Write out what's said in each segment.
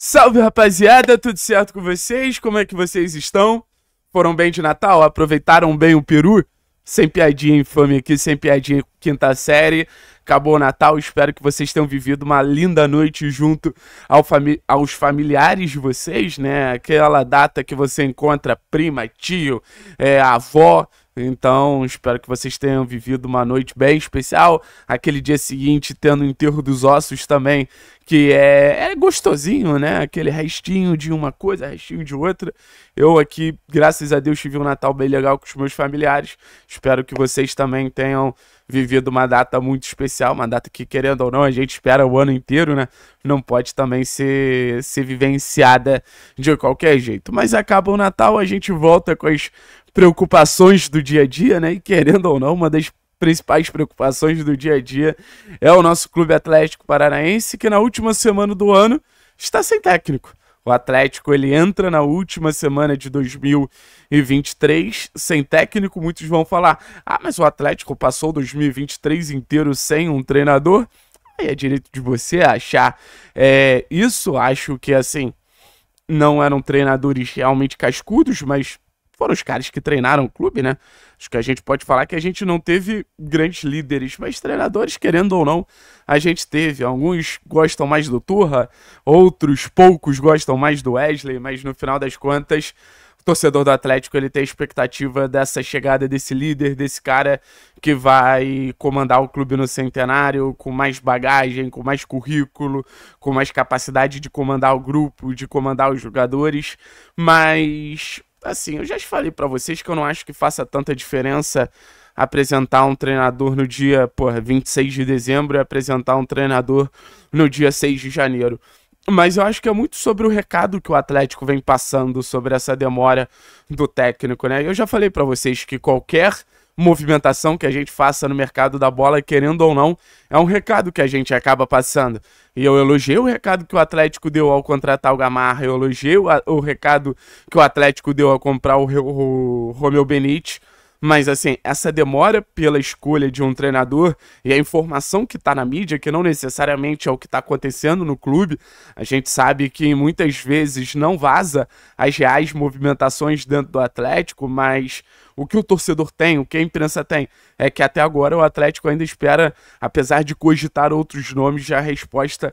Salve rapaziada, tudo certo com vocês? Como é que vocês estão? Foram bem de Natal? Aproveitaram bem o peru? Sem piadinha infame aqui, sem piadinha quinta série. Acabou o Natal, espero que vocês tenham vivido uma linda noite junto ao fami aos familiares de vocês, né? Aquela data que você encontra prima, tio, é, avó, então, espero que vocês tenham vivido uma noite bem especial. Aquele dia seguinte, tendo o enterro dos ossos também, que é, é gostosinho, né? Aquele restinho de uma coisa, restinho de outra. Eu aqui, graças a Deus, tive um Natal bem legal com os meus familiares. Espero que vocês também tenham vivido uma data muito especial, uma data que, querendo ou não, a gente espera o ano inteiro, né? Não pode também ser, ser vivenciada de qualquer jeito. Mas acaba o Natal, a gente volta com as preocupações do dia a dia, né? E querendo ou não, uma das principais preocupações do dia a dia é o nosso Clube Atlético Paranaense, que na última semana do ano está sem técnico. O Atlético ele entra na última semana de 2023 sem técnico. Muitos vão falar: ah, mas o Atlético passou 2023 inteiro sem um treinador. Aí é direito de você achar é, isso. Acho que assim não eram treinadores realmente cascudos, mas foram os caras que treinaram o clube, né? Acho que a gente pode falar que a gente não teve grandes líderes, mas treinadores, querendo ou não, a gente teve. Alguns gostam mais do Turra, outros poucos gostam mais do Wesley, mas no final das contas, o torcedor do Atlético ele tem a expectativa dessa chegada desse líder, desse cara que vai comandar o clube no centenário com mais bagagem, com mais currículo, com mais capacidade de comandar o grupo, de comandar os jogadores, mas assim, eu já falei para vocês que eu não acho que faça tanta diferença apresentar um treinador no dia, porra, 26 de dezembro e apresentar um treinador no dia 6 de janeiro. Mas eu acho que é muito sobre o recado que o Atlético vem passando sobre essa demora do técnico, né? Eu já falei para vocês que qualquer movimentação que a gente faça no mercado da bola, querendo ou não, é um recado que a gente acaba passando. E eu elogiei o recado que o Atlético deu ao contratar o Gamarra, eu elogiei o, o recado que o Atlético deu ao comprar o, o, o Romeu Benítez. Mas, assim, essa demora pela escolha de um treinador e a informação que está na mídia, que não necessariamente é o que está acontecendo no clube, a gente sabe que muitas vezes não vaza as reais movimentações dentro do Atlético, mas o que o torcedor tem, o que a imprensa tem, é que até agora o Atlético ainda espera, apesar de cogitar outros nomes, já a resposta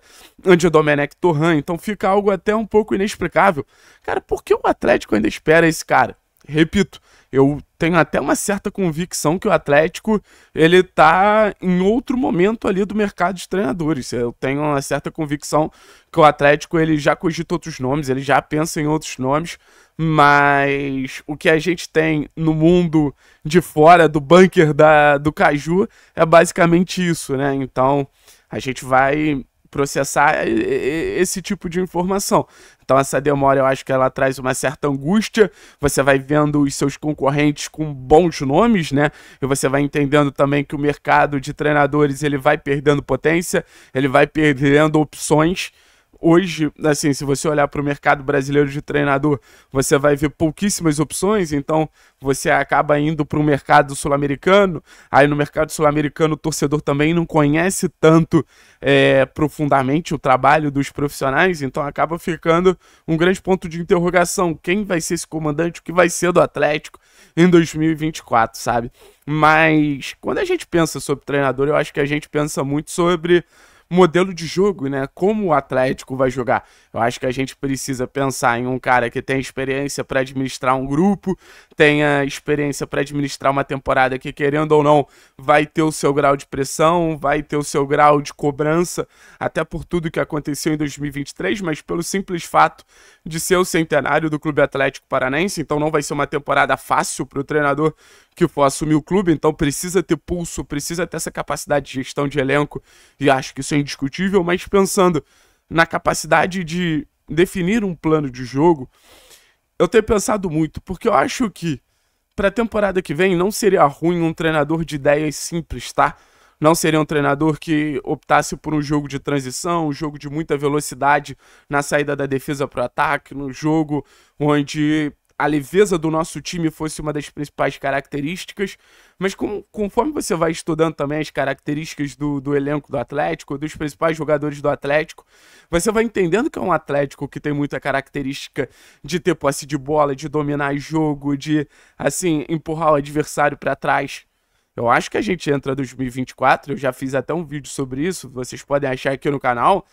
de Domenech Torran. Então fica algo até um pouco inexplicável. Cara, por que o Atlético ainda espera esse cara? repito, eu tenho até uma certa convicção que o Atlético ele tá em outro momento ali do mercado de treinadores. Eu tenho uma certa convicção que o Atlético ele já cogita outros nomes, ele já pensa em outros nomes, mas o que a gente tem no mundo de fora do bunker da, do Caju é basicamente isso, né? Então a gente vai processar esse tipo de informação. Então essa demora eu acho que ela traz uma certa angústia, você vai vendo os seus concorrentes com bons nomes, né? E você vai entendendo também que o mercado de treinadores ele vai perdendo potência, ele vai perdendo opções, hoje, assim, se você olhar para o mercado brasileiro de treinador, você vai ver pouquíssimas opções, então você acaba indo para o mercado sul-americano, aí no mercado sul-americano o torcedor também não conhece tanto é, profundamente o trabalho dos profissionais, então acaba ficando um grande ponto de interrogação, quem vai ser esse comandante, o que vai ser do Atlético em 2024, sabe? Mas quando a gente pensa sobre treinador, eu acho que a gente pensa muito sobre modelo de jogo, né? Como o Atlético vai jogar. Eu acho que a gente precisa pensar em um cara que tem experiência para administrar um grupo, tenha experiência para administrar uma temporada que, querendo ou não, vai ter o seu grau de pressão, vai ter o seu grau de cobrança, até por tudo que aconteceu em 2023, mas pelo simples fato de ser o centenário do Clube Atlético Paranense, então não vai ser uma temporada fácil para o treinador que for assumir o clube, então precisa ter pulso, precisa ter essa capacidade de gestão de elenco, e acho que isso é indiscutível, mas pensando na capacidade de definir um plano de jogo, eu tenho pensado muito, porque eu acho que para a temporada que vem não seria ruim um treinador de ideias simples, tá? Não seria um treinador que optasse por um jogo de transição, um jogo de muita velocidade na saída da defesa para o ataque, num jogo onde a leveza do nosso time fosse uma das principais características, mas com, conforme você vai estudando também as características do, do elenco do Atlético, dos principais jogadores do Atlético, você vai entendendo que é um Atlético que tem muita característica de ter posse de bola, de dominar jogo, de, assim, empurrar o adversário para trás. Eu acho que a gente entra 2024, eu já fiz até um vídeo sobre isso, vocês podem achar aqui no canal,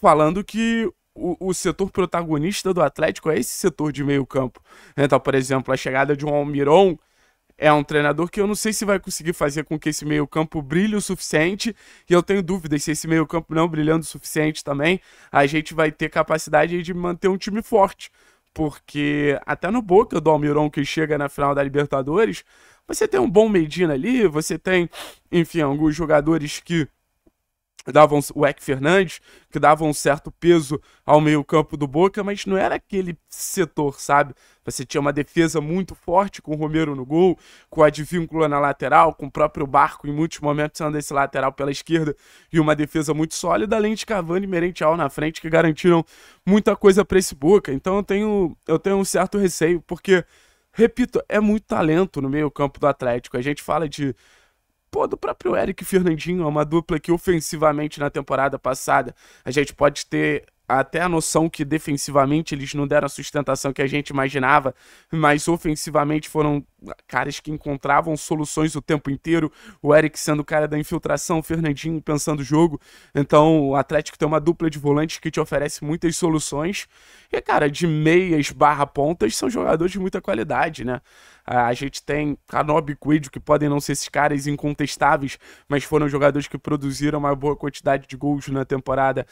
falando que o, o, setor protagonista do Atlético é esse setor de meio campo. Né? Então, por exemplo, a chegada de um Almiron é um treinador que eu não sei se vai conseguir fazer com que esse meio campo brilhe o suficiente, e eu tenho dúvidas se esse meio campo não brilhando o suficiente também, a gente vai ter capacidade de manter um time forte. Porque até no Boca do Almiron que chega na final da Libertadores, você tem um bom Medina ali, você tem, enfim, alguns jogadores que davam o Eck Fernandes, que davam um certo peso ao meio-campo do Boca, mas não era aquele setor, sabe? Você tinha uma defesa muito forte com o Romero no gol, com a Advíncula na lateral, com o próprio Barco em muitos momentos sendo esse lateral pela esquerda e uma defesa muito sólida, além de Cavani e Merentiel na frente que garantiram muita coisa para esse Boca. Então eu tenho eu tenho um certo receio porque repito, é muito talento no meio-campo do Atlético. A gente fala de pô, do próprio Eric Fernandinho, é uma dupla que ofensivamente na temporada passada a gente pode ter até a noção que defensivamente eles não deram a sustentação que a gente imaginava, mas ofensivamente foram caras que encontravam soluções o tempo inteiro. O Eric sendo o cara da infiltração, o Fernandinho pensando o jogo. Então o Atlético tem uma dupla de volantes que te oferece muitas soluções. E, cara, de meias barra pontas são jogadores de muita qualidade, né? A gente tem Kanobi e Coelho, que podem não ser esses caras incontestáveis, mas foram jogadores que produziram uma boa quantidade de gols na temporada,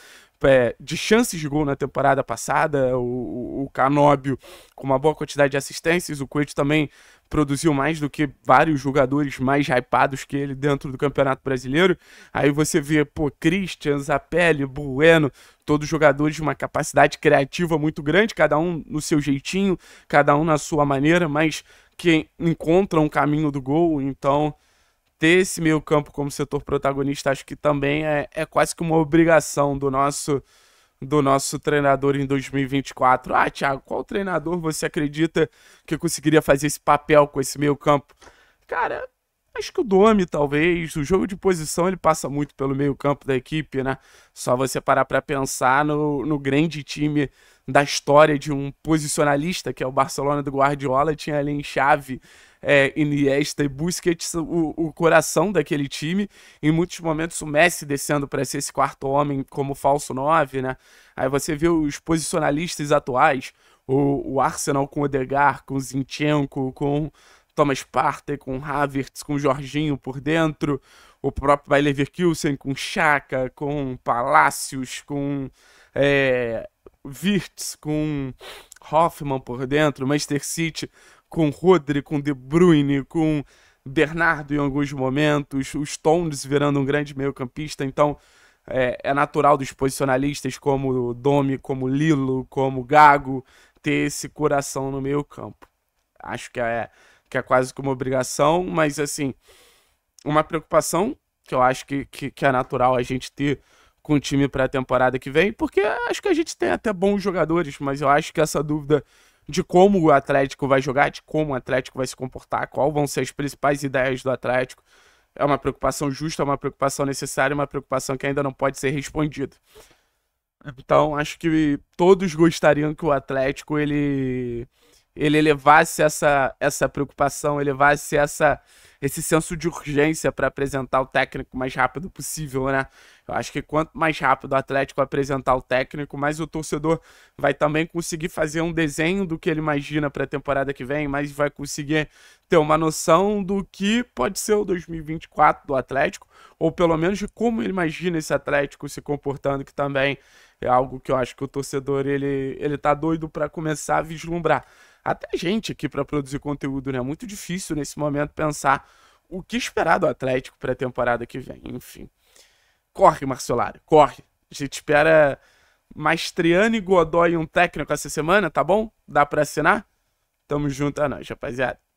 é, de chances de gol na temporada passada. O, o, o Canóbio com uma boa quantidade de assistências, o Coelho também produziu mais do que vários jogadores mais hypados que ele dentro do Campeonato Brasileiro. Aí você vê, pô, Christian, Zapelli, Bueno, todos jogadores de uma capacidade criativa muito grande, cada um no seu jeitinho, cada um na sua maneira, mas que encontram um caminho do gol, então ter esse meio campo como setor protagonista acho que também é, é quase que uma obrigação do nosso do nosso treinador em 2024. Ah, Thiago, qual treinador você acredita que conseguiria fazer esse papel com esse meio campo? Cara, Acho que o Domi, talvez. O jogo de posição ele passa muito pelo meio-campo da equipe, né? Só você parar para pensar no, no grande time da história de um posicionalista, que é o Barcelona do Guardiola, tinha ali em chave é, Iniesta e Busquets, o, o coração daquele time. Em muitos momentos o Messi descendo para ser esse quarto homem como falso nove, né? Aí você vê os posicionalistas atuais, o, o Arsenal com o Odegaard, com o Zinchenko, com Thomas Partey, com Havertz, com Jorginho por dentro, o próprio Bayer Leverkusen com Chaka, com Palácios, com é, Wirtz, com Hoffman por dentro, Manchester City com Rodri, com De Bruyne, com Bernardo em alguns momentos, os Stones virando um grande meio-campista, então é, é, natural dos posicionalistas como Domi, como Lilo, como Gago ter esse coração no meio-campo. Acho que é que é quase como uma obrigação, mas assim, uma preocupação que eu acho que, que, que é natural a gente ter com o time para a temporada que vem, porque acho que a gente tem até bons jogadores, mas eu acho que essa dúvida de como o Atlético vai jogar, de como o Atlético vai se comportar, qual vão ser as principais ideias do Atlético, é uma preocupação justa, é uma preocupação necessária, é uma preocupação que ainda não pode ser respondida. Então, acho que todos gostariam que o Atlético ele ele elevasse essa, essa preocupação, elevasse essa, esse senso de urgência para apresentar o técnico o mais rápido possível, né? Eu acho que quanto mais rápido o Atlético apresentar o técnico, mais o torcedor vai também conseguir fazer um desenho do que ele imagina para a temporada que vem, mas vai conseguir ter uma noção do que pode ser o 2024 do Atlético, ou pelo menos de como ele imagina esse Atlético se comportando, que também é algo que eu acho que o torcedor ele ele tá doido para começar a vislumbrar até gente aqui para produzir conteúdo, né? É muito difícil nesse momento pensar o que esperar do Atlético para a temporada que vem. Enfim. Corre, Marcelário, corre. A gente espera Maestriano e Godoy um técnico essa semana, tá bom? Dá para assinar? Tamo junto a é nós, rapaziada.